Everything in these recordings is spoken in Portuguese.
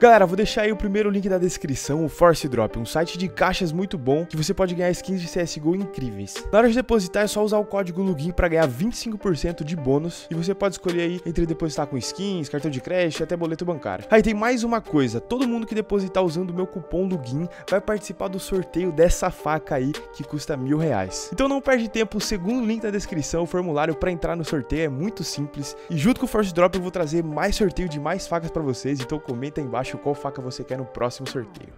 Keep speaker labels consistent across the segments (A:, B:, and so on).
A: Galera, vou deixar aí o primeiro link da descrição, o Force Drop, um site de caixas muito bom que você pode ganhar skins de CSGO incríveis. Na hora de depositar é só usar o código LUGIN para ganhar 25% de bônus e você pode escolher aí entre depositar com skins, cartão de crédito até boleto bancário. Aí tem mais uma coisa, todo mundo que depositar usando o meu cupom LUGIN vai participar do sorteio dessa faca aí que custa mil reais. Então não perde tempo, o segundo link da descrição, o formulário para entrar no sorteio é muito simples e junto com o Force Drop eu vou trazer mais sorteio de mais facas para vocês, então comenta aí embaixo acho qual faca você quer no próximo sorteio.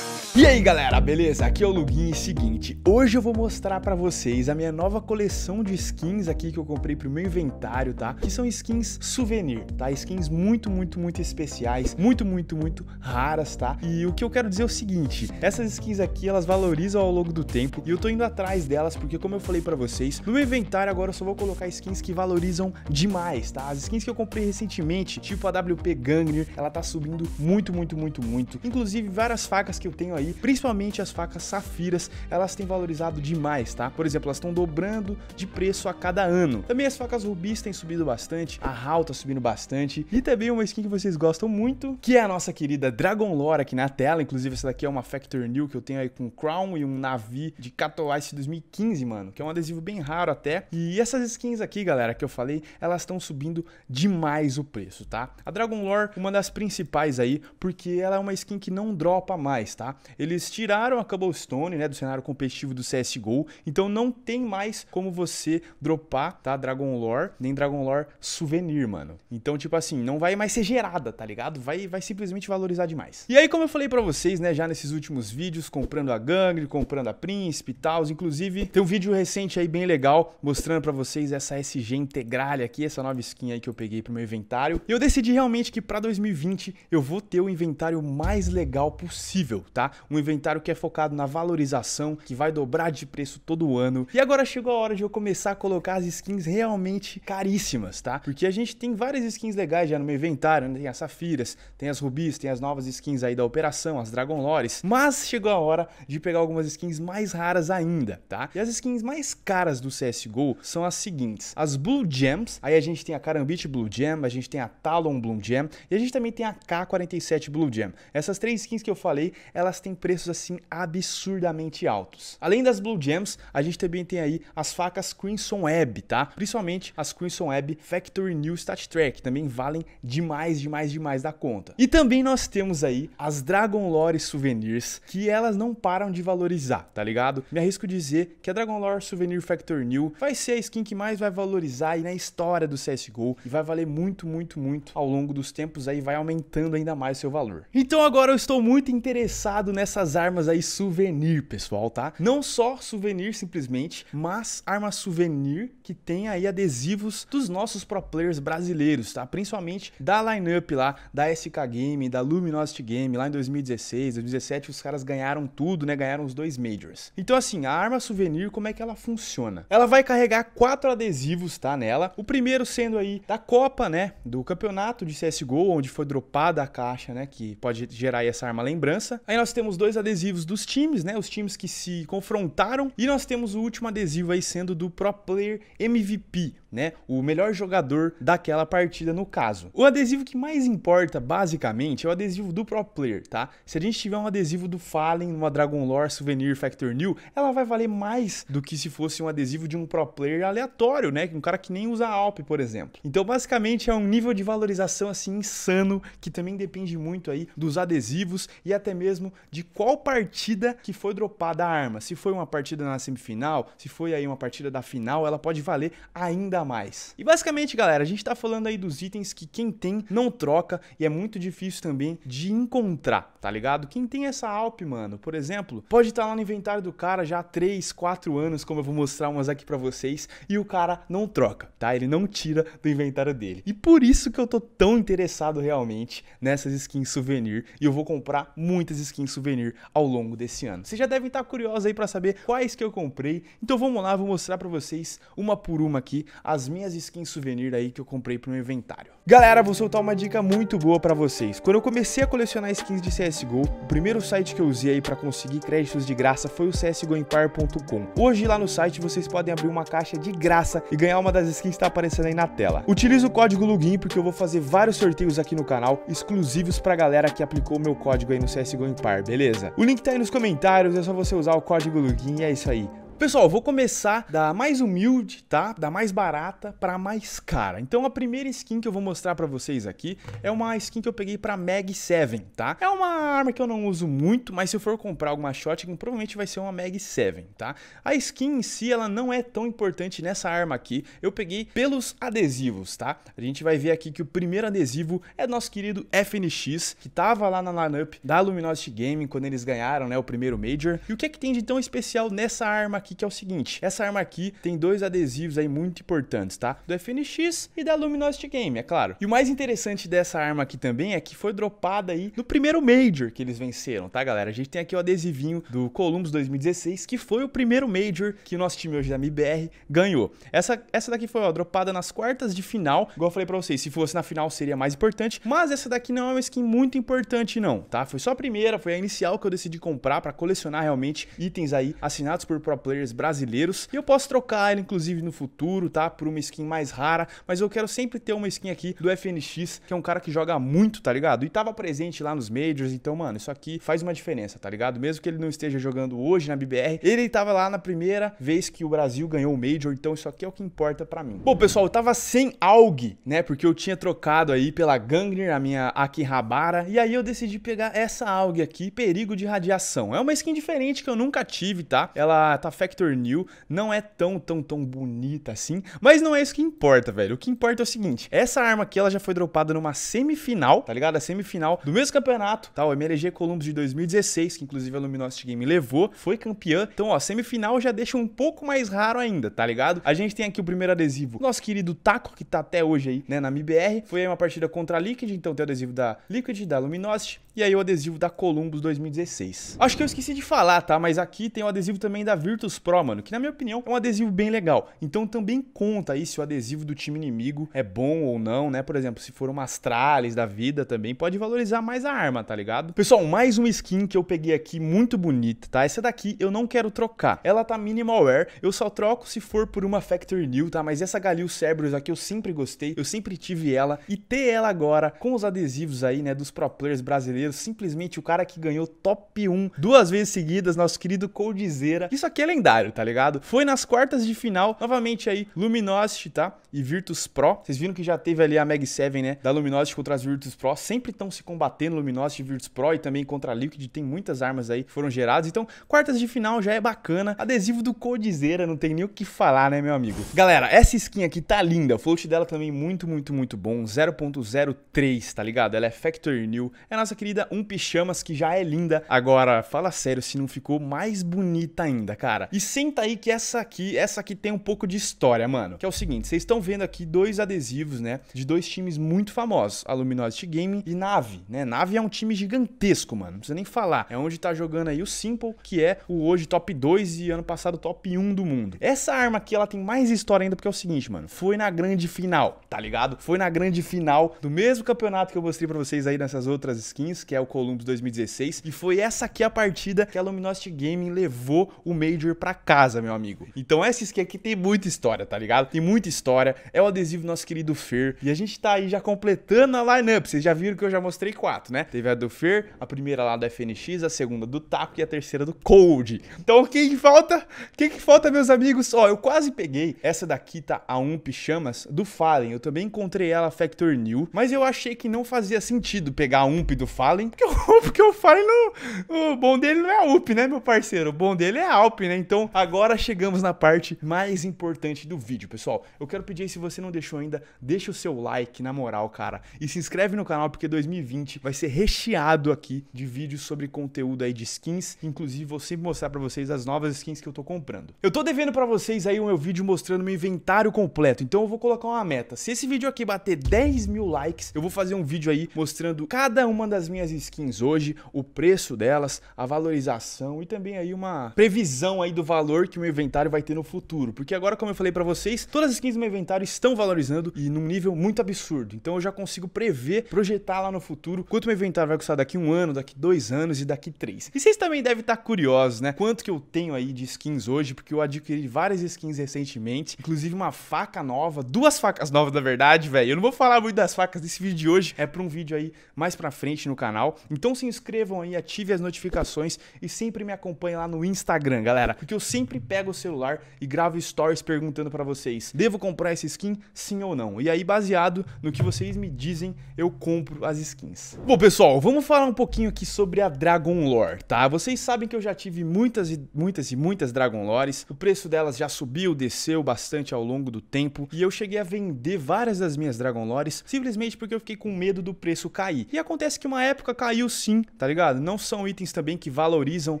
A: E aí galera, beleza? Aqui é o Luguinho seguinte, hoje eu vou mostrar para vocês a minha nova coleção de skins aqui que eu comprei pro meu inventário, tá? Que são skins souvenir, tá? Skins muito, muito, muito especiais, muito, muito, muito raras, tá? E o que eu quero dizer é o seguinte, essas skins aqui elas valorizam ao longo do tempo e eu tô indo atrás delas porque como eu falei para vocês, no meu inventário agora eu só vou colocar skins que valorizam demais, tá? As skins que eu comprei recentemente, tipo a WP Gangner, ela tá subindo muito, muito, muito, muito. Inclusive várias facas que eu tenho aí aí, principalmente as facas safiras, elas têm valorizado demais, tá? Por exemplo, elas estão dobrando de preço a cada ano. Também as facas rubis têm subido bastante, a Hal tá subindo bastante, e também uma skin que vocês gostam muito, que é a nossa querida Dragon Lore aqui na tela, inclusive essa daqui é uma Factor New que eu tenho aí com Crown e um navio de Catoice 2015, mano, que é um adesivo bem raro até, e essas skins aqui, galera, que eu falei, elas estão subindo demais o preço, tá? A Dragon Lore, uma das principais aí, porque ela é uma skin que não dropa mais, tá? eles tiraram a Cobblestone, né, do cenário competitivo do CSGO, então não tem mais como você dropar, tá, Dragon Lore, nem Dragon Lore Souvenir, mano. Então, tipo assim, não vai mais ser gerada, tá ligado? Vai, vai simplesmente valorizar demais. E aí, como eu falei pra vocês, né, já nesses últimos vídeos, comprando a Gangre, comprando a Príncipe e tal, inclusive, tem um vídeo recente aí bem legal, mostrando pra vocês essa SG integralha aqui, essa nova skin aí que eu peguei pro meu inventário. E eu decidi realmente que pra 2020 eu vou ter o inventário mais legal possível, tá? um inventário que é focado na valorização, que vai dobrar de preço todo ano. E agora chegou a hora de eu começar a colocar as skins realmente caríssimas, tá? Porque a gente tem várias skins legais já no meu inventário, né? tem as safiras, tem as rubis, tem as novas skins aí da operação, as Dragon Lores, mas chegou a hora de pegar algumas skins mais raras ainda, tá? E as skins mais caras do CSGO são as seguintes: as Blue Gems, aí a gente tem a karambit Blue Gem, a gente tem a Talon Blue Gem e a gente também tem a K47 Blue Gem. Essas três skins que eu falei, elas têm preços assim absurdamente altos. Além das Blue Gems, a gente também tem aí as facas Crimson Web, tá? Principalmente as Crimson Web Factory New Stat Track, também valem demais, demais, demais da conta. E também nós temos aí as Dragon Lore Souvenirs, que elas não param de valorizar, tá ligado? Me arrisco dizer que a Dragon Lore Souvenir Factory New vai ser a skin que mais vai valorizar aí na história do CSGO e vai valer muito, muito, muito ao longo dos tempos aí, vai aumentando ainda mais seu valor. Então agora eu estou muito interessado focado nessas armas aí souvenir, pessoal, tá? Não só souvenir simplesmente, mas arma souvenir que tem aí adesivos dos nossos pro players brasileiros, tá? Principalmente da lineup lá, da SK Game, da Luminosity Game, lá em 2016, 2017, os caras ganharam tudo, né? Ganharam os dois majors. Então assim, a arma souvenir, como é que ela funciona? Ela vai carregar quatro adesivos, tá, nela. O primeiro sendo aí da Copa, né, do campeonato de CS:GO, onde foi dropada a caixa, né, que pode gerar essa arma lembrança. Aí nós temos temos dois adesivos dos times, né? Os times que se confrontaram. E nós temos o último adesivo aí sendo do Pro Player MVP, né? O melhor jogador daquela partida no caso. O adesivo que mais importa, basicamente, é o adesivo do pro player, tá? Se a gente tiver um adesivo do Fallen, uma Dragon Lore Souvenir Factor New, ela vai valer mais do que se fosse um adesivo de um pro player aleatório, né? Um cara que nem usa Alp, por exemplo. Então, basicamente, é um nível de valorização assim insano que também depende muito aí dos adesivos e até mesmo de qual partida que foi dropada a arma. Se foi uma partida na semifinal, se foi aí uma partida da final, ela pode valer ainda mais. E basicamente, galera, a gente tá falando aí dos itens que quem tem não troca e é muito difícil também de encontrar, tá ligado? Quem tem essa Alp, mano, por exemplo, pode estar tá lá no inventário do cara já há 3, 4 anos, como eu vou mostrar umas aqui para vocês, e o cara não troca, tá? Ele não tira do inventário dele. E por isso que eu tô tão interessado realmente nessas skins souvenir e eu vou comprar muitas skins souvenir ao longo desse ano. Vocês já devem estar tá curiosos aí para saber quais que eu comprei. Então vamos lá, vou mostrar para vocês uma por uma aqui, a as minhas skins souvenir aí que eu comprei pro meu inventário. Galera, vou soltar uma dica muito boa pra vocês. Quando eu comecei a colecionar skins de CSGO, o primeiro site que eu usei aí pra conseguir créditos de graça foi o csgoempire.com. Hoje lá no site vocês podem abrir uma caixa de graça e ganhar uma das skins que tá aparecendo aí na tela. Utilize o código LUGIN porque eu vou fazer vários sorteios aqui no canal, exclusivos pra galera que aplicou meu código aí no CSGO Empire, beleza? O link tá aí nos comentários, é só você usar o código LUGIN e é isso aí. Pessoal, vou começar da mais humilde, tá? Da mais barata para mais cara. Então a primeira skin que eu vou mostrar para vocês aqui é uma skin que eu peguei para Mag 7, tá? É uma arma que eu não uso muito, mas se eu for comprar alguma shotgun, provavelmente vai ser uma Mag 7, tá? A skin em si, ela não é tão importante nessa arma aqui. Eu peguei pelos adesivos, tá? A gente vai ver aqui que o primeiro adesivo é nosso querido FNX, que tava lá na lineup da Luminosity Gaming quando eles ganharam, né, o primeiro Major. E o que é que tem de tão especial nessa arma aqui? aqui, que é o seguinte. Essa arma aqui tem dois adesivos aí muito importantes, tá? Do FNX e da Luminosity Game, é claro. E o mais interessante dessa arma aqui também é que foi dropada aí no primeiro Major que eles venceram, tá, galera? A gente tem aqui o adesivinho do Columbus 2016, que foi o primeiro Major que o nosso time hoje da MBR ganhou. Essa, essa daqui foi, ó, dropada nas quartas de final. Igual eu falei pra vocês, se fosse na final seria mais importante, mas essa daqui não é uma skin muito importante não, tá? Foi só a primeira, foi a inicial que eu decidi comprar pra colecionar realmente itens aí assinados por pro players players brasileiros. E eu posso trocar ela, inclusive, no futuro, tá? Por uma skin mais rara. Mas eu quero sempre ter uma skin aqui do FNX, que é um cara que joga muito, tá ligado? E tava presente lá nos Majors. Então, mano, isso aqui faz uma diferença, tá ligado? Mesmo que ele não esteja jogando hoje na BBR, ele tava lá na primeira vez que o Brasil ganhou o Major. Então, isso aqui é o que importa pra mim. Bom, pessoal, eu tava sem AUG, né? Porque eu tinha trocado aí pela Gangner, a minha Akihabara. E aí eu decidi pegar essa AUG aqui, Perigo de Radiação. É uma skin diferente que eu nunca tive, tá? Ela tá Factor New não é tão, tão, tão bonita assim, mas não é isso que importa, velho. O que importa é o seguinte, essa arma aqui, ela já foi dropada numa semifinal, tá ligado? A semifinal do mesmo campeonato, tá? O MLG Columbus de 2016, que inclusive a Luminosity Game levou, foi campeã. Então, ó, semifinal já deixa um pouco mais raro ainda, tá ligado? A gente tem aqui o primeiro adesivo, nosso querido Taco, que tá até hoje aí, né, na MIBR. Foi aí uma partida contra a Liquid, então tem o adesivo da Liquid, da Luminosity, e aí o adesivo da Columbus 2016. Acho que eu esqueci de falar, tá? Mas aqui tem o adesivo também da Virtus Pro, mano, que na minha opinião é um adesivo bem legal. Então também conta aí se o adesivo do time inimigo é bom ou não, né? Por exemplo, se for umas trales da vida também, pode valorizar mais a arma, tá ligado? Pessoal, mais uma skin que eu peguei aqui muito bonita, tá? Essa daqui eu não quero trocar. Ela tá minimal wear, eu só troco se for por uma Factory New, tá? Mas essa Galil Cerberus aqui eu sempre gostei, eu sempre tive ela e ter ela agora com os adesivos aí, né, dos pro players brasileiros, simplesmente o cara que ganhou top 1 duas vezes seguidas, nosso querido Coldzera. Isso aqui é lendário lendário, tá ligado? Foi nas quartas de final, novamente aí, Luminosity, tá? E Virtus Pro. Vocês viram que já teve ali a Mag 7, né? Da Luminosity contra as Virtus Pro. Sempre estão se combatendo Luminosity e Virtus Pro e também contra a Liquid. Tem muitas armas aí que foram geradas. Então, quartas de final já é bacana. Adesivo do Codizeira, não tem nem o que falar, né, meu amigo? Galera, essa skin aqui tá linda. O float dela também muito, muito, muito bom. 0.03, tá ligado? Ela é Factory New. É a nossa querida Um Pichamas, que já é linda. Agora, fala sério, se não ficou mais bonita ainda, cara. E senta aí que essa aqui, essa aqui tem um pouco de história, mano. Que é o seguinte, vocês estão vendo aqui dois adesivos, né? De dois times muito famosos, a Luminosity Game e Nave, né? Nave é um time gigantesco, mano. Não precisa nem falar. É onde tá jogando aí o Simple, que é o hoje top 2 e ano passado top 1 do mundo. Essa arma aqui, ela tem mais história ainda porque é o seguinte, mano. Foi na grande final, tá ligado? Foi na grande final do mesmo campeonato que eu mostrei pra vocês aí nessas outras skins, que é o Columbus 2016. E foi essa aqui a partida que a Luminosity Gaming levou o Major para casa, meu amigo. Então essa skin aqui tem muita história, tá ligado? Tem muita história. É o adesivo do nosso querido Fer. E a gente tá aí já completando a lineup. Vocês já viram que eu já mostrei quatro, né? Teve a do Fer, a primeira lá da FNX, a segunda do Taco e a terceira do Cold. Então o que falta? O que falta, meus amigos? Ó, eu quase peguei. Essa daqui tá a um pichamas do Fallen. Eu também encontrei ela Factor New, mas eu achei que não fazia sentido pegar a UMP do Fallen, porque o, porque o Fallen, não, o bom dele não é a UP, né, meu parceiro? O bom dele é a Alp, né? Então, então, agora chegamos na parte mais importante do vídeo, pessoal. Eu quero pedir se você não deixou ainda, deixa o seu like, na moral, cara. E se inscreve no canal, porque 2020 vai ser recheado aqui de vídeos sobre conteúdo aí de skins. Inclusive, vou sempre mostrar pra vocês as novas skins que eu tô comprando. Eu tô devendo pra vocês aí o meu vídeo mostrando meu inventário completo. Então, eu vou colocar uma meta. Se esse vídeo aqui bater 10 mil likes, eu vou fazer um vídeo aí mostrando cada uma das minhas skins hoje, o preço delas, a valorização e também aí uma previsão aí do do valor que o meu inventário vai ter no futuro. Porque agora, como eu falei para vocês, todas as skins do meu inventário estão valorizando e num nível muito absurdo. Então eu já consigo prever, projetar lá no futuro quanto meu inventário vai custar daqui um ano, daqui dois anos e daqui três. E vocês também devem estar tá curiosos, né? Quanto que eu tenho aí de skins hoje, porque eu adquiri várias skins recentemente, inclusive uma faca nova, duas facas novas, na verdade, velho. Eu não vou falar muito das facas desse vídeo de hoje, é para um vídeo aí mais pra frente no canal. Então se inscrevam aí, ative as notificações e sempre me acompanhe lá no Instagram, galera porque eu sempre pego o celular e gravo stories perguntando para vocês: devo comprar essa skin? Sim ou não? E aí, baseado no que vocês me dizem, eu compro as skins. Bom, pessoal, vamos falar um pouquinho aqui sobre a Dragon Lore, tá? Vocês sabem que eu já tive muitas e muitas e muitas Dragon Lores. O preço delas já subiu, desceu bastante ao longo do tempo e eu cheguei a vender várias das minhas Dragon Lores simplesmente porque eu fiquei com medo do preço cair. E acontece que uma época caiu sim, tá ligado? Não são itens também que valorizam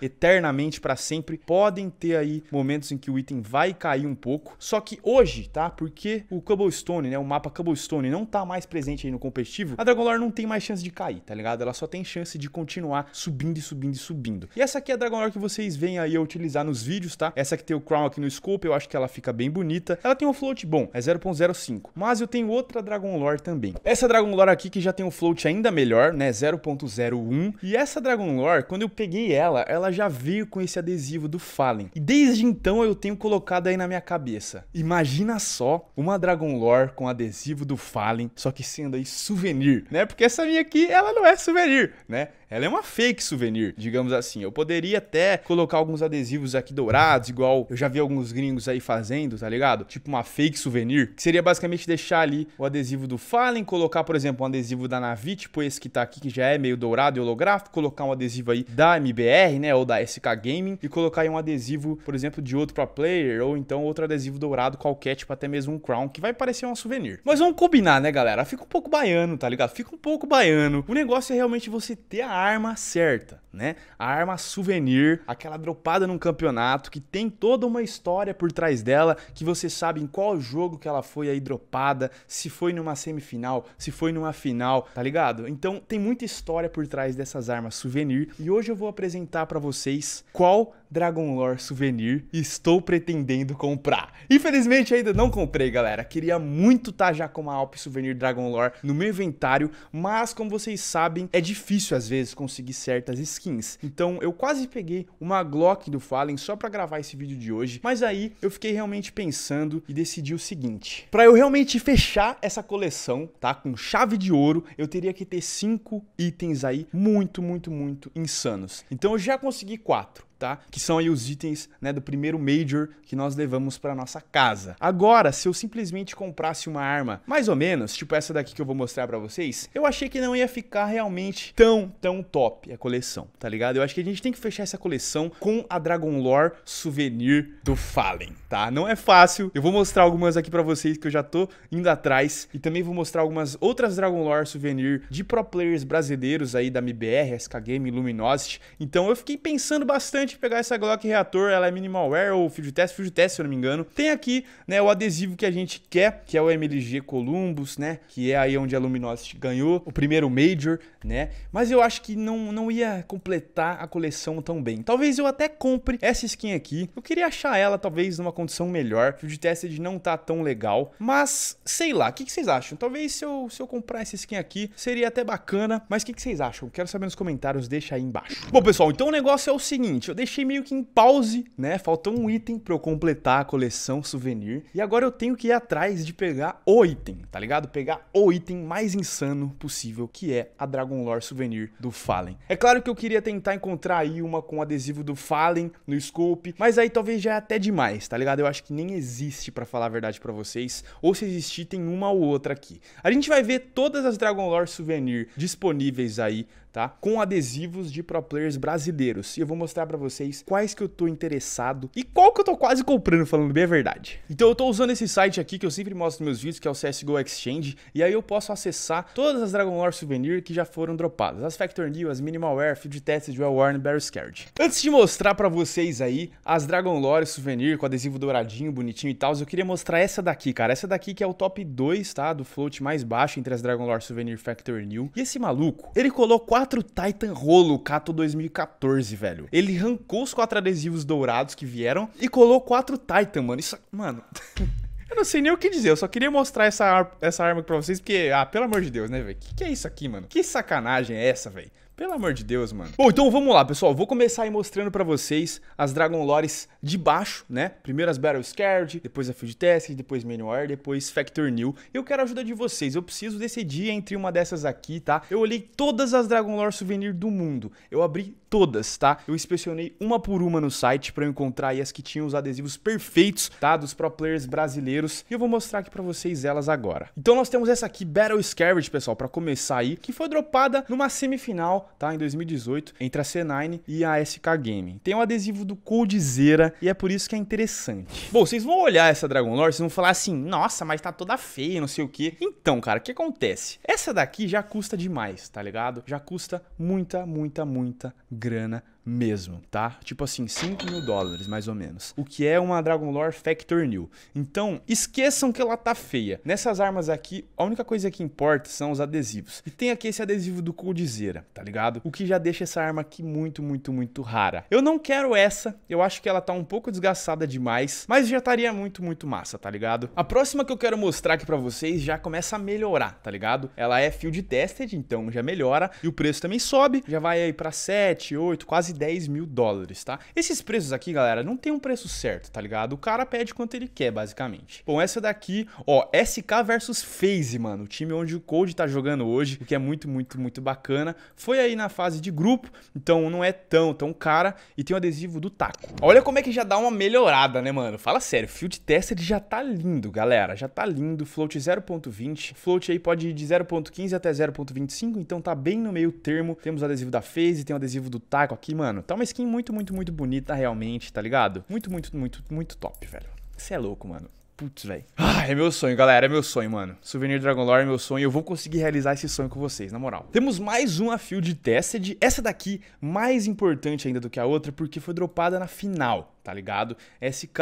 A: eternamente para sempre, podem ter aí momentos em que o item vai cair um pouco. Só que hoje, tá? Porque o Cobblestone, né? O mapa Cobblestone não tá mais presente aí no competitivo, a Dragon Lore não tem mais chance de cair, tá ligado? Ela só tem chance de continuar subindo e subindo e subindo. E essa aqui é a Dragon Lore que vocês veem aí a utilizar nos vídeos, tá? Essa que tem o Crown aqui no Scope, eu acho que ela fica bem bonita. Ela tem um float bom, é 0.05. Mas eu tenho outra Dragon Lore também. Essa Dragon Lore aqui que já tem um float ainda melhor, né? 0.01. E essa Dragon Lore, quando eu peguei ela, ela já veio com esse adesivo do Fallen. E desde então eu tenho colocado aí na minha cabeça. Imagina só uma Dragon Lore com adesivo do Fallen, só que sendo aí souvenir, né? Porque essa minha aqui, ela não é souvenir, né? Ela é uma fake souvenir, digamos assim. Eu poderia até colocar alguns adesivos aqui dourados, igual eu já vi alguns gringos aí fazendo, tá ligado? Tipo uma fake souvenir, que seria basicamente deixar ali o adesivo do Fallen, colocar, por exemplo, um adesivo da Navi, tipo esse que tá aqui, que já é meio dourado e holográfico, colocar um adesivo aí da MBR, né, ou da SK Gaming, e colocar aí um adesivo, por exemplo, de outro pro player, ou então outro adesivo dourado qualquer, tipo até mesmo um crown, que vai parecer um souvenir. Mas vamos combinar, né, galera? Fica um pouco baiano, tá ligado? Fica um pouco baiano. O negócio é realmente você ter a arma certa, né? A arma souvenir, aquela dropada num campeonato que tem toda uma história por trás dela, que você sabe em qual jogo que ela foi aí dropada, se foi numa semifinal, se foi numa final, tá ligado? Então tem muita história por trás dessas armas souvenir e hoje eu vou apresentar para vocês qual Dragon Lore Souvenir estou pretendendo comprar. Infelizmente ainda não comprei, galera. Queria muito estar tá já com uma Alp Souvenir Dragon Lore no meu inventário, mas como vocês sabem, é difícil às vezes conseguir certas skins. Então eu quase peguei uma Glock do Fallen só para gravar esse vídeo de hoje, mas aí eu fiquei realmente pensando e decidi o seguinte: para eu realmente fechar essa coleção, tá, com chave de ouro, eu teria que ter cinco itens aí muito, muito, muito insanos. Então eu já consegui quatro tá? Que são aí os itens né, do primeiro Major que nós levamos para nossa casa. Agora, se eu simplesmente comprasse uma arma, mais ou menos, tipo essa daqui que eu vou mostrar para vocês, eu achei que não ia ficar realmente tão, tão top a coleção, tá ligado? Eu acho que a gente tem que fechar essa coleção com a Dragon Lore Souvenir do Fallen, tá? Não é fácil, eu vou mostrar algumas aqui para vocês que eu já tô indo atrás e também vou mostrar algumas outras Dragon Lore Souvenir de pro players brasileiros aí da MBR, SK Game, Luminosity. Então eu fiquei pensando bastante importante pegar essa Glock Reator, ela é minimalware ou field test, field test se eu não me engano. Tem aqui, né, o adesivo que a gente quer, que é o MLG Columbus, né, que é aí onde a Luminosity ganhou o primeiro Major, né, mas eu acho que não, não ia completar a coleção tão bem. Talvez eu até compre essa skin aqui, eu queria achar ela talvez numa condição melhor, field tested não tá tão legal, mas sei lá, o que, que, vocês acham? Talvez se eu, se eu comprar essa skin aqui, seria até bacana, mas o que, que vocês acham? Quero saber nos comentários, deixa aí embaixo. Bom pessoal, então o negócio é o seguinte, deixei meio que em pause, né? Faltou um item para eu completar a coleção souvenir. E agora eu tenho que ir atrás de pegar o item, tá ligado? Pegar o item mais insano possível, que é a Dragon Lore Souvenir do Fallen. É claro que eu queria tentar encontrar aí uma com adesivo do Fallen no scope, mas aí talvez já é até demais, tá ligado? Eu acho que nem existe, para falar a verdade para vocês, ou se existir, tem uma ou outra aqui. A gente vai ver todas as Dragon Lore Souvenir disponíveis aí tá? Com adesivos de pro players brasileiros. E eu vou mostrar para vocês quais que eu tô interessado e qual que eu tô quase comprando, falando bem a verdade. Então eu tô usando esse site aqui que eu sempre mostro nos meus vídeos, que é o CSGO Exchange, e aí eu posso acessar todas as Dragon Lore Souvenir que já foram dropadas. As Factor New, as Minimal Wear, Field Tested, Well Worn, Barry Scared. Antes de mostrar para vocês aí as Dragon Lore Souvenir com adesivo douradinho, bonitinho e tal, eu queria mostrar essa daqui, cara. Essa daqui que é o top 2, tá? Do float mais baixo entre as Dragon Lore Souvenir Factor New. E esse maluco, ele colou 4 Titan Rolo Cato 2014, velho. Ele arrancou os quatro adesivos dourados que vieram e colou quatro Titan, mano. Isso, mano. Eu não sei nem o que dizer, eu só queria mostrar essa, ar essa arma pra vocês, porque, ah, pelo amor de Deus, né, velho? Que que é isso aqui, mano? Que sacanagem é essa, velho? Pelo amor de Deus, mano. Bom, então vamos lá, pessoal. Vou começar aí mostrando pra vocês as Dragon Lores de baixo, né? Primeiro as Battle Scared, depois a Field Test, depois Manuar, depois Factor New. Eu quero a ajuda de vocês. Eu preciso decidir entre uma dessas aqui, tá? Eu olhei todas as Dragon Lore Souvenir do mundo. Eu abri todas, tá? Eu inspecionei uma por uma no site pra eu encontrar aí as que tinham os adesivos perfeitos, tá? Dos pro players brasileiros. E eu vou mostrar aqui pra vocês elas agora. Então nós temos essa aqui, Battle Scared, pessoal, pra começar aí, que foi dropada numa semifinal tá? Em 2018, entre a C9 e a SK Game. Tem o um adesivo do Coldzera e é por isso que é interessante. Bom, vocês vão olhar essa Dragon Lore, vocês vão falar assim, nossa, mas tá toda feia, não sei o que. Então, cara, o que acontece? Essa daqui já custa demais, tá ligado? Já custa muita, muita, muita grana mesmo, tá? Tipo assim, 5 mil dólares, mais ou menos. O que é uma Dragon Lore Factor New. Então, esqueçam que ela tá feia. Nessas armas aqui, a única coisa que importa são os adesivos. E tem aqui esse adesivo do Coldzera, tá ligado? O que já deixa essa arma aqui muito, muito, muito rara. Eu não quero essa, eu acho que ela tá um pouco desgastada demais, mas já estaria muito, muito massa, tá ligado? A próxima que eu quero mostrar aqui pra vocês já começa a melhorar, tá ligado? Ela é field tested, então já melhora, e o preço também sobe, já vai aí pra 7, 8, quase 10 mil dólares, tá? Esses preços aqui, galera, não tem um preço certo, tá ligado? O cara pede quanto ele quer, basicamente. Bom, essa daqui, ó, SK versus FaZe, mano. O time onde o Cold tá jogando hoje, o que é muito, muito, muito bacana. Foi aí na fase de grupo, então não é tão, tão cara. E tem o adesivo do taco. Olha como é que já dá uma melhorada, né, mano? Fala sério, Field Tester já tá lindo, galera. Já tá lindo. Float 0.20. Float aí pode ir de 0.15 até 0.25, então tá bem no meio termo. Temos o adesivo da FaZe, tem o adesivo do taco aqui, mano mano, tá uma skin muito, muito, muito bonita realmente, tá ligado? Muito, muito, muito, muito top, velho. Você é louco, mano. Putz, velho. Ah, é meu sonho, galera. É meu sonho, mano. Souvenir Dragon Lore é meu sonho. Eu vou conseguir realizar esse sonho com vocês, na moral. Temos mais uma Field Tested. Essa daqui, mais importante ainda do que a outra, porque foi dropada na final, tá ligado? SK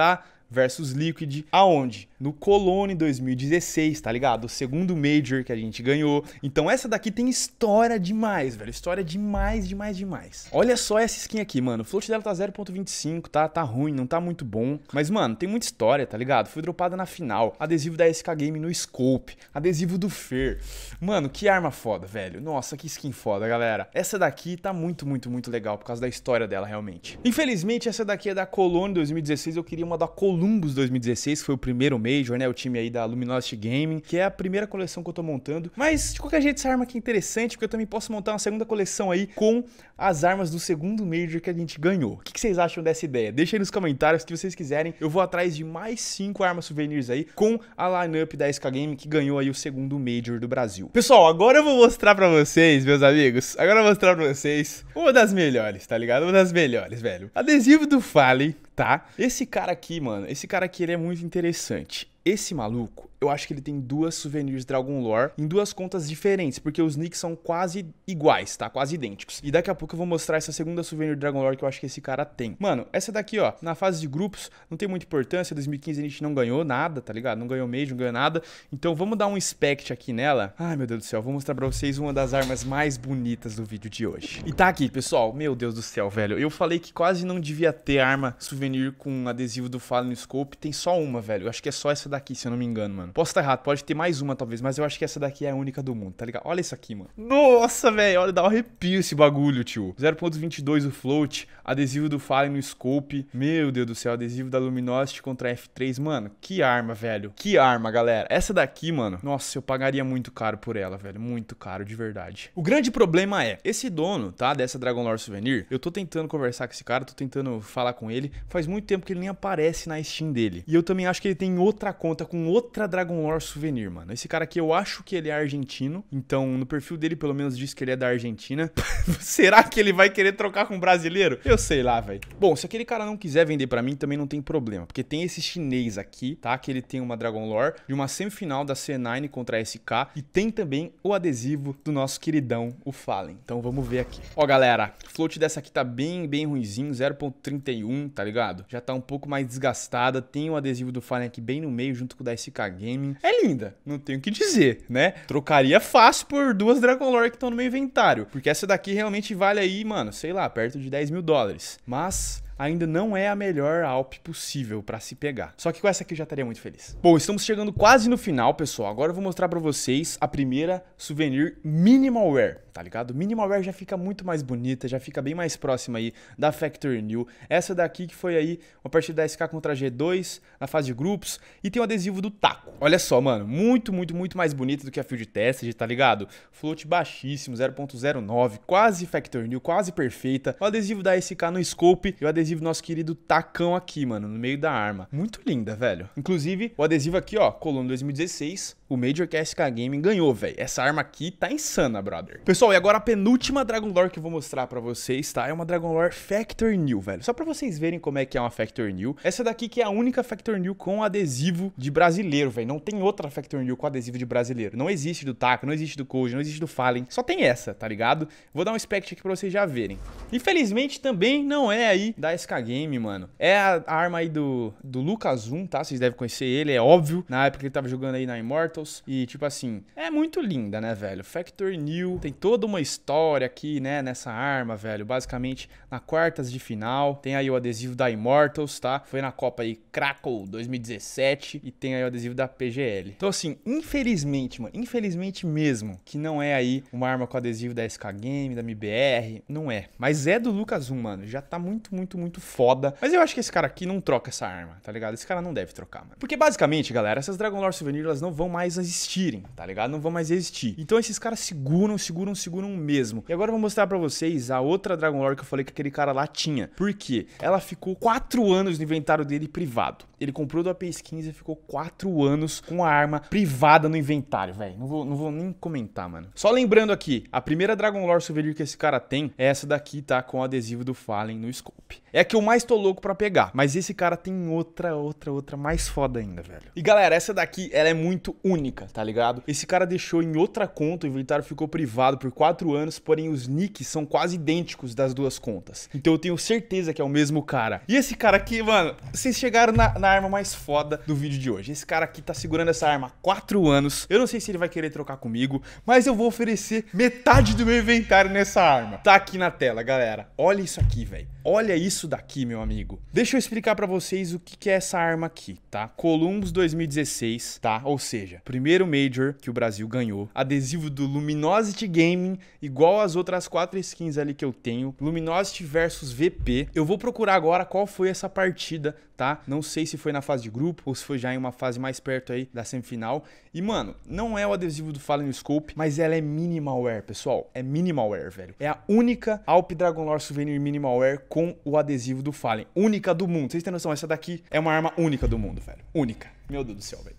A: versus Liquid. Aonde? no Cologne 2016, tá ligado? O segundo Major que a gente ganhou. Então essa daqui tem história demais, velho. História demais, demais, demais. Olha só essa skin aqui, mano. O float dela tá 0.25, tá, tá ruim, não tá muito bom. Mas, mano, tem muita história, tá ligado? Fui dropada na final. Adesivo da SK Game no Scope. Adesivo do Fer. Mano, que arma foda, velho. Nossa, que skin foda, galera. Essa daqui tá muito, muito, muito legal por causa da história dela, realmente. Infelizmente, essa daqui é da Cologne 2016. Eu queria uma da Columbus 2016, que foi o primeiro Major, né? O time aí da Luminosity Gaming, que é a primeira coleção que eu tô montando. Mas, de qualquer jeito, essa arma aqui é interessante, porque eu também posso montar uma segunda coleção aí com as armas do segundo Major que a gente ganhou. O que vocês acham dessa ideia? Deixa aí nos comentários se vocês quiserem. Eu vou atrás de mais cinco armas souvenirs aí com a lineup da SK Game que ganhou aí o segundo Major do Brasil. Pessoal, agora eu vou mostrar pra vocês, meus amigos, agora eu vou mostrar pra vocês uma das melhores, tá ligado? Uma das melhores, velho. Adesivo do Fallen tá? Esse cara aqui, mano, esse cara aqui ele é muito interessante. Esse maluco, eu acho que ele tem duas souvenirs Dragon Lore em duas contas diferentes, porque os nicks são quase iguais, tá? Quase idênticos. E daqui a pouco eu vou mostrar essa segunda souvenir Dragon Lore que eu acho que esse cara tem. Mano, essa daqui, ó, na fase de grupos, não tem muita importância. 2015 a gente não ganhou nada, tá ligado? Não ganhou mesmo, não ganhou nada. Então vamos dar um inspect aqui nela. Ai, meu Deus do céu, vou mostrar pra vocês uma das armas mais bonitas do vídeo de hoje. E tá aqui, pessoal. Meu Deus do céu, velho. Eu falei que quase não devia ter arma souvenir com adesivo do Fallen Scope. Tem só uma, velho. Eu acho que é só essa daqui daqui, se eu não me engano, mano. Posso estar errado, pode ter mais uma talvez, mas eu acho que essa daqui é a única do mundo, tá ligado? Olha isso aqui, mano. Nossa, velho, olha, dá um arrepio esse bagulho, tio. 0.22 o float, adesivo do Fallen no scope. Meu Deus do céu, adesivo da Luminosity contra F3. Mano, que arma, velho. Que arma, galera. Essa daqui, mano, nossa, eu pagaria muito caro por ela, velho. Muito caro, de verdade. O grande problema é, esse dono, tá, dessa Dragon Lore Souvenir, eu tô tentando conversar com esse cara, tô tentando falar com ele. Faz muito tempo que ele nem aparece na Steam dele. E eu também acho que ele tem outra conta conta com outra Dragon Lore souvenir, mano. Esse cara aqui eu acho que ele é argentino, então no perfil dele pelo menos diz que ele é da Argentina. Será que ele vai querer trocar com um brasileiro? Eu sei lá, velho. Bom, se aquele cara não quiser vender para mim também não tem problema, porque tem esse chinês aqui, tá? Que ele tem uma Dragon Lore de uma semifinal da C9 contra a SK e tem também o adesivo do nosso queridão, o Fallen. Então vamos ver aqui. Ó, galera, float dessa aqui tá bem, bem ruinzinho, 0.31, tá ligado? Já tá um pouco mais desgastada, tem o adesivo do Fallen aqui bem no meio junto com o da SK Gaming. É linda, não tenho o que dizer, né? Trocaria fácil por duas Dragon Lore que estão no meu inventário. Porque essa daqui realmente vale aí, mano, sei lá, perto de 10 mil dólares. Mas ainda não é a melhor Alp possível para se pegar. Só que com essa aqui eu já estaria muito feliz. Bom, estamos chegando quase no final, pessoal. Agora eu vou mostrar para vocês a primeira souvenir Minimal wear, tá ligado? Minimal wear já fica muito mais bonita, já fica bem mais próxima aí da Factory New. Essa daqui que foi aí uma partida da SK contra G2 na fase de grupos e tem o um adesivo do taco. Olha só, mano, muito, muito, muito mais bonita do que a Field Tested, tá ligado? Float baixíssimo, 0.09, quase Factory New, quase perfeita. O adesivo da SK no scope e o adesivo adesivo nosso querido tacão aqui, mano, no meio da arma. Muito linda, velho. Inclusive, o adesivo aqui, ó, Colombo 2016, o Major KSK Gaming ganhou, velho. Essa arma aqui tá insana, brother. Pessoal, e agora a penúltima Dragon Lore que eu vou mostrar pra vocês, tá? É uma Dragon Lore Factor New, velho. Só pra vocês verem como é que é uma Factor New. Essa daqui que é a única Factor New com adesivo de brasileiro, velho. Não tem outra Factor New com adesivo de brasileiro. Não existe do Taco, não existe do Cold, não existe do Fallen. Só tem essa, tá ligado? Vou dar um spec aqui pra vocês já verem. Infelizmente, também não é aí da SK Game, mano. É a arma aí do, do Lucas 1, tá? Vocês devem conhecer ele, é óbvio. Na época ele tava jogando aí na Immortals. E, tipo assim, é muito linda, né, velho? Factor New. Tem toda uma história aqui, né, nessa arma, velho. Basicamente, na quartas de final. Tem aí o adesivo da Immortals, tá? Foi na Copa aí Crackle 2017. E tem aí o adesivo da PGL. Então, assim, infelizmente, mano, infelizmente mesmo, que não é aí uma arma com adesivo da SK Game, da MBR. Não é. Mas é do Lucas 1, mano. Já tá muito, muito, muito muito foda. Mas eu acho que esse cara aqui não troca essa arma, tá ligado? Esse cara não deve trocar, mano. Porque basicamente, galera, essas Dragon Lore Souvenir, elas não vão mais existirem, tá ligado? Não vão mais existir. Então esses caras seguram, seguram, seguram mesmo. E agora eu vou mostrar pra vocês a outra Dragon Lore que eu falei que aquele cara lá tinha. Por quê? Ela ficou quatro anos no inventário dele privado. Ele comprou do AP 15 e ficou 4 anos com a arma privada no inventário, velho. Não vou, não vou nem comentar, mano. Só lembrando aqui, a primeira Dragon Lore souvenir que esse cara tem é essa daqui, tá? Com o adesivo do Fallen no scope. É a que eu mais tô louco pra pegar, mas esse cara tem outra, outra, outra mais foda ainda, velho. E galera, essa daqui, ela é muito única, tá ligado? Esse cara deixou em outra conta, o inventário ficou privado por 4 anos, porém os nicks são quase idênticos das duas contas. Então eu tenho certeza que é o mesmo cara. E esse cara aqui, mano, vocês chegaram na, na na arma mais foda do vídeo de hoje. Esse cara aqui tá segurando essa arma há 4 anos. Eu não sei se ele vai querer trocar comigo, mas eu vou oferecer metade do meu inventário nessa arma. Tá aqui na tela, galera. Olha isso aqui, velho. Olha isso daqui, meu amigo. Deixa eu explicar para vocês o que é essa arma aqui, tá? Columbus 2016, tá? Ou seja, primeiro Major que o Brasil ganhou. Adesivo do Luminosity Gaming, igual as outras quatro skins ali que eu tenho. Luminosity versus VP. Eu vou procurar agora qual foi essa partida, tá? Não sei se foi na fase de grupo ou se foi já em uma fase mais perto aí da semifinal. E, mano, não é o adesivo do Fallen Scope, mas ela é Minimal Wear, pessoal. É Minimal Wear, velho. É a única Alp Dragon Lore Souvenir Minimalware com o adesivo do Fallen. Única do mundo. Vocês têm noção? Essa daqui é uma arma única do mundo, velho. Única. Meu Deus do céu, velho.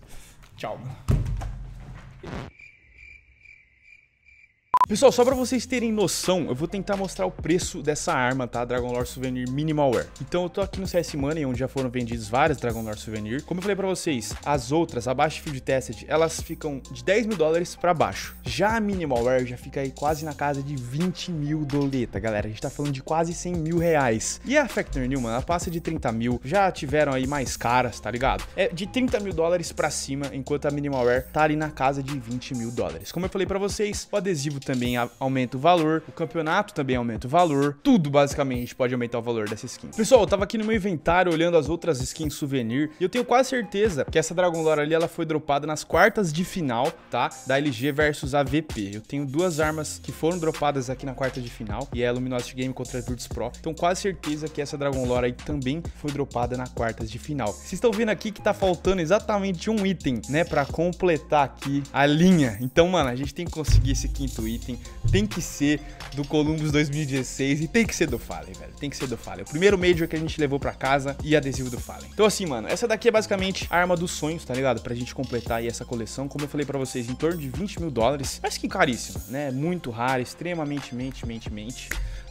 A: Tchau, mano. Pessoal, só para vocês terem noção, eu vou tentar mostrar o preço dessa arma, tá? Dragon Lore Souvenir Minimalware. Então eu tô aqui no CS Money, onde já foram vendidos várias Dragon Lore Souvenir. Como eu falei para vocês, as outras, abaixo de Field Tested, elas ficam de 10 mil dólares para baixo. Já a Minimalware já fica aí quase na casa de 20 mil doleta, galera. A gente tá falando de quase 100 mil reais. E a Factor New, mano, ela passa de 30 mil. Já tiveram aí mais caras, tá ligado? É de 30 mil dólares para cima, enquanto a Minimalware tá ali na casa de 20 mil dólares. Como eu falei para vocês, o adesivo também também aumenta o valor, o campeonato também aumenta o valor, tudo basicamente pode aumentar o valor dessa skin. Pessoal, eu tava aqui no meu inventário olhando as outras skins souvenir e eu tenho quase certeza que essa Dragon Lore ali ela foi dropada nas quartas de final, tá? Da LG versus a Eu tenho duas armas que foram dropadas aqui na quarta de final e é a Luminosity Game contra a Virtus Pro. Então quase certeza que essa Dragon Lore aí também foi dropada na quartas de final. Vocês estão vendo aqui que tá faltando exatamente um item, né, pra completar aqui a linha. Então, mano, a gente tem que conseguir esse quinto item Assim, tem que ser do Columbus 2016 e tem que ser do Fallen, velho. Tem que ser do Fallen. O primeiro Major que a gente levou pra casa e adesivo do Fallen. Então assim, mano, essa daqui é basicamente a arma dos sonhos, tá ligado? Pra gente completar aí essa coleção, como eu falei pra vocês, em torno de 20 mil dólares. Mas que caríssima, né? Muito rara, extremamente, mente, mente, mente.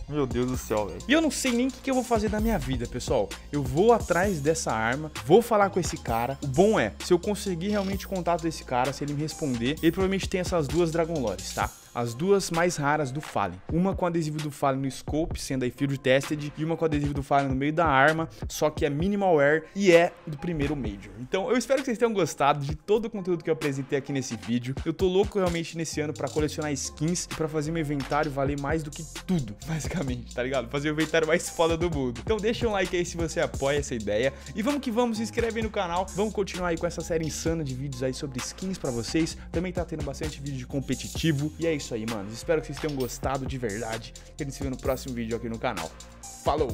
A: Meu Deus do céu, velho. E eu não sei nem o que, que, eu vou fazer da minha vida, pessoal. Eu vou atrás dessa arma, vou falar com esse cara. O bom é, se eu conseguir realmente contato desse cara, se ele me responder, ele provavelmente tem essas duas Dragon Lores, tá? as duas mais raras do Fallen. Uma com adesivo do Fallen no scope, sendo aí field tested, e uma com adesivo do Fallen no meio da arma, só que é minimal wear e é do primeiro Major. Então eu espero que vocês tenham gostado de todo o conteúdo que eu apresentei aqui nesse vídeo. Eu tô louco realmente nesse ano para colecionar skins e pra fazer meu inventário valer mais do que tudo, basicamente, tá ligado? Fazer o inventário mais foda do mundo. Então deixa um like aí se você apoia essa ideia. E vamos que vamos, se inscreve aí no canal. Vamos continuar aí com essa série insana de vídeos aí sobre skins pra vocês. Também tá tendo bastante vídeo de competitivo. E é isso isso aí, mano. Espero que vocês tenham gostado de verdade. a gente se vê no próximo vídeo aqui no canal. Falou!